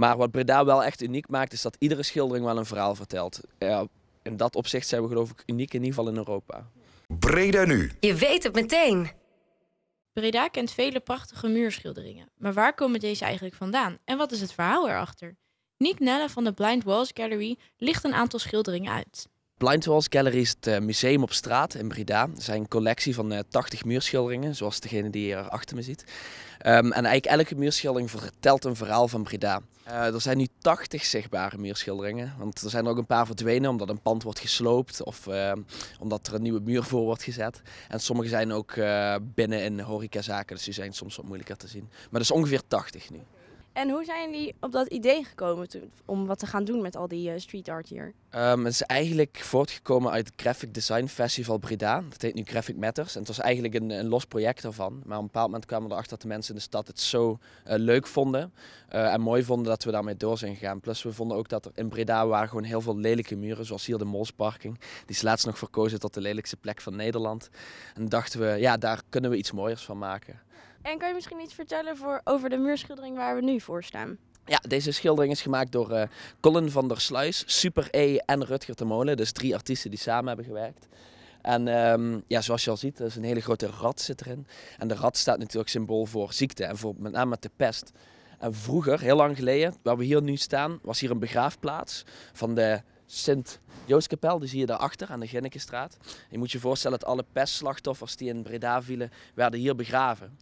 Maar wat Breda wel echt uniek maakt, is dat iedere schildering wel een verhaal vertelt. Ja, in dat opzicht zijn we geloof ik uniek, in ieder geval in Europa. Breda nu. Je weet het meteen. Breda kent vele prachtige muurschilderingen. Maar waar komen deze eigenlijk vandaan? En wat is het verhaal erachter? Nick Nelle van de Blind Walls Gallery licht een aantal schilderingen uit. Blindwalls Gallery is het eh, museum op straat in Breda. Het zijn een collectie van 80 eh, muurschilderingen, zoals degene die je hier achter me ziet. Ehm, en eigenlijk elke muurschildering vertelt een verhaal van Breda. Eh, er zijn nu 80 zichtbare muurschilderingen. Want er zijn er ook een paar verdwenen omdat een pand wordt gesloopt of ehm, omdat er een nieuwe muur voor wordt gezet. En sommige zijn ook binnen in horecazaken, dus die zijn soms wat moeilijker te zien. Maar dat is ongeveer 80 nu. En hoe zijn jullie op dat idee gekomen om wat te gaan doen met al die eh, street art hier? Ehm, het is eigenlijk voortgekomen uit het Graphic Design Festival Breda. Dat heet nu Graphic Matters. En het was eigenlijk een, een los project daarvan. Maar op een bepaald moment kwamen we erachter dat de mensen in de stad het zo eh, leuk vonden. Eh, en mooi vonden dat we daarmee door zijn gegaan. Plus we vonden ook dat er in Breda waren gewoon heel veel lelijke muren. Zoals hier de Molsparking. Die is laatst nog verkozen tot de lelijkste plek van Nederland. En dachten we, ja daar kunnen we iets mooiers van maken. En kan je misschien iets vertellen voor, over de muurschildering waar we nu voor staan? Ja, deze schildering is gemaakt door eh, Colin van der Sluis, Super E en Rutger de Molen. Dus drie artiesten die samen hebben gewerkt. En ehm, ja, zoals je al ziet, er is een hele grote rat zit erin. En de rat staat natuurlijk symbool voor ziekte en voor met name de pest. En vroeger, heel lang geleden, waar we hier nu staan, was hier een begraafplaats van de Sint-Jooskapel. Die zie je daarachter aan de Ginnekenstraat. Je moet je voorstellen dat alle pestslachtoffers die in Breda vielen, werden hier begraven.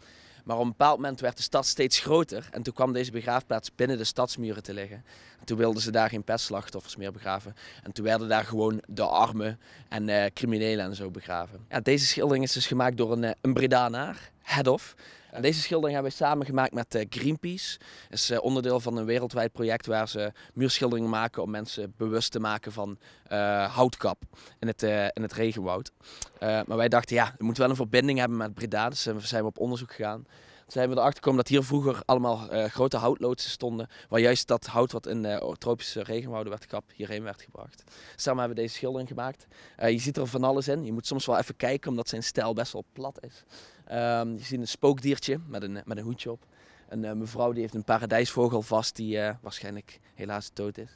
Maar op een bepaald moment werd de stad steeds groter en toen kwam deze begraafplaats binnen de stadsmuren te liggen. toen wilden ze daar geen pestslachtoffers meer begraven. En toen werden daar gewoon de armen en eh, criminelen en zo begraven. Ja, deze schildering is dus gemaakt door een, eh, een Bredanaar. Head Off. En deze schildering hebben we samen gemaakt met eh, Greenpeace. Dat is eh, onderdeel van een wereldwijd project waar ze muurschilderingen maken om mensen bewust te maken van eh, houtkap in het, in het regenwoud. maar wij dachten, ja, we moet wel een verbinding hebben met Breda. Dus zijn we op onderzoek gegaan zijn we erachter gekomen dat hier vroeger allemaal eh, grote houtloodsen stonden. Waar juist dat hout wat in uh, tropische regenwouden werd gekapt, hierheen werd gebracht. Samen hebben we deze schildering gemaakt. Eh, je ziet er van alles in. Je moet soms wel even kijken, omdat zijn stijl best wel plat is. Ehm, je ziet een spookdiertje met een, met een hoedje op. Een mevrouw die heeft een paradijsvogel vast die waarschijnlijk helaas dood is.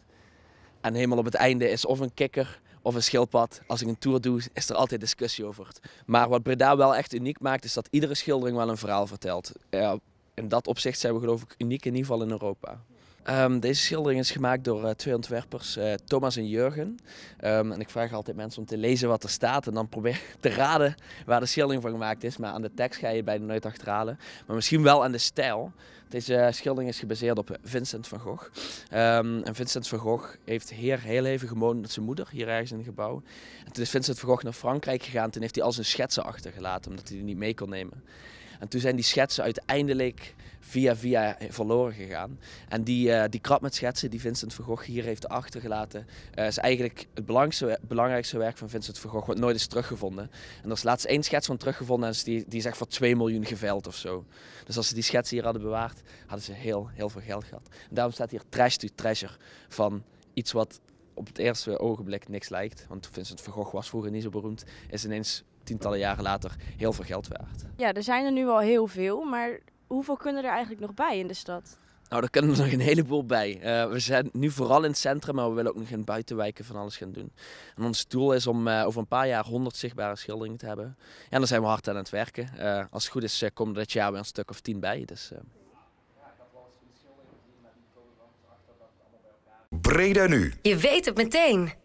En helemaal op het einde is of een kikker of een schildpad. Als ik een tour doe, is er altijd discussie over. Het. Maar wat Breda wel echt uniek maakt, is dat iedere schildering wel een verhaal vertelt. Uh, in dat opzicht zijn we geloof ik uniek in ieder geval in Europa. Ehm, deze schildering is gemaakt door eh, twee ontwerpers, eh, Thomas en Jurgen. Ehm, en ik vraag altijd mensen om te lezen wat er staat en dan probeer te raden waar de schildering van gemaakt is. Maar aan de tekst ga je bijna nooit achterhalen. Maar misschien wel aan de stijl. Deze eh, schildering is gebaseerd op Vincent van Gogh. Ehm, en Vincent van Gogh heeft hier heel even gewoond met zijn moeder, hier ergens in het gebouw. En toen is Vincent van Gogh naar Frankrijk gegaan. en heeft hij al zijn schetsen achtergelaten, omdat hij die niet mee kon nemen. En toen zijn die schetsen uiteindelijk via via verloren gegaan. En die, eh, die krap met schetsen die Vincent van Gogh hier heeft achtergelaten, uh, is eigenlijk het belangrijkste, belangrijkste werk van Vincent van Gogh, wat nooit is teruggevonden. En er is laatst één schets van teruggevonden en die, die is echt voor 2 miljoen geveild of zo. Dus als ze die schetsen hier hadden bewaard, hadden ze heel, heel veel geld gehad. En daarom staat hier trash to treasure van iets wat op het eerste ogenblik niks lijkt. Want Vincent van Gogh was vroeger niet zo beroemd. Is ineens tientallen jaren later heel veel geld waard. Ja, er zijn er nu al heel veel. Maar hoeveel kunnen er eigenlijk nog bij in de stad? Nou, er kunnen er nog een heleboel bij. Eh, we zijn nu vooral in het centrum, maar we willen ook nog in buitenwijken van alles gaan doen. En ons doel is om eh, over een paar jaar 100 zichtbare schilderingen te hebben. en daar zijn we hard aan het werken. Eh, als het goed is, komen er dit jaar weer een stuk of 10 bij. Dus, Breda nu. Je weet het meteen.